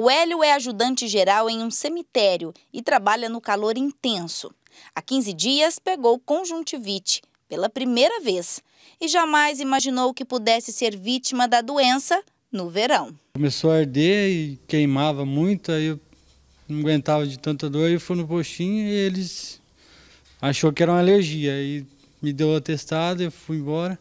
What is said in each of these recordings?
O Hélio é ajudante geral em um cemitério e trabalha no calor intenso. Há 15 dias pegou conjuntivite pela primeira vez e jamais imaginou que pudesse ser vítima da doença no verão. Começou a arder e queimava muito, aí eu não aguentava de tanta dor eu fui no postinho e eles achou que era uma alergia e me deu o atestado, eu fui embora.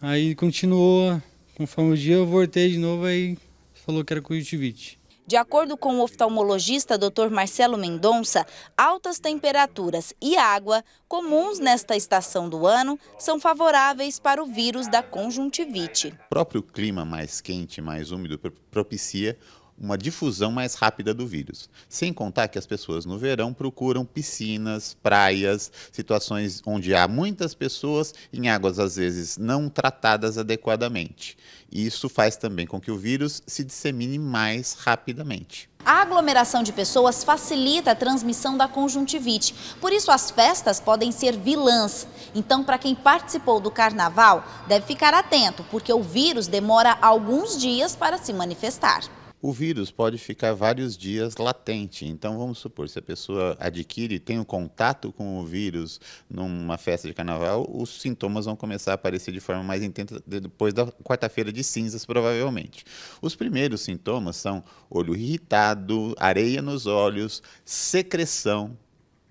Aí continuou, conforme o dia eu voltei de novo aí falou que era conjuntivite. De acordo com o oftalmologista Dr. Marcelo Mendonça, altas temperaturas e água, comuns nesta estação do ano, são favoráveis para o vírus da conjuntivite. O próprio clima mais quente, mais úmido, propicia uma difusão mais rápida do vírus. Sem contar que as pessoas no verão procuram piscinas, praias, situações onde há muitas pessoas em águas às vezes não tratadas adequadamente. E isso faz também com que o vírus se dissemine mais rapidamente. A aglomeração de pessoas facilita a transmissão da conjuntivite, por isso as festas podem ser vilãs. Então, para quem participou do carnaval, deve ficar atento, porque o vírus demora alguns dias para se manifestar. O vírus pode ficar vários dias latente. Então, vamos supor, se a pessoa adquire, tem um contato com o vírus numa festa de carnaval, os sintomas vão começar a aparecer de forma mais intensa depois da quarta-feira de cinzas, provavelmente. Os primeiros sintomas são olho irritado, areia nos olhos, secreção,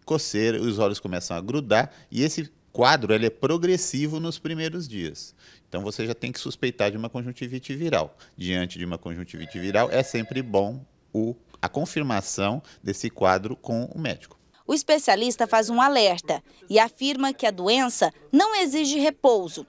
coceira, os olhos começam a grudar e esse quadro ele é progressivo nos primeiros dias. Então você já tem que suspeitar de uma conjuntivite viral. Diante de uma conjuntivite viral, é sempre bom o, a confirmação desse quadro com o médico. O especialista faz um alerta e afirma que a doença não exige repouso,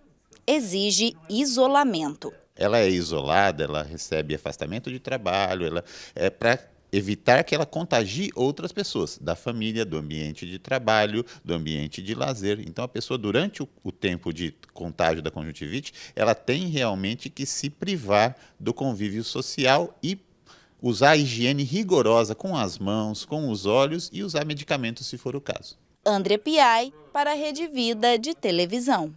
exige isolamento. Ela é isolada, ela recebe afastamento de trabalho, ela é para evitar que ela contagie outras pessoas, da família, do ambiente de trabalho, do ambiente de lazer. Então, a pessoa, durante o, o, tempo de contágio da conjuntivite, ela tem realmente que se privar do convívio social e usar a higiene rigorosa com as mãos, com os olhos e usar medicamentos se for o caso. André Piai, para a Rede Vida de Televisão.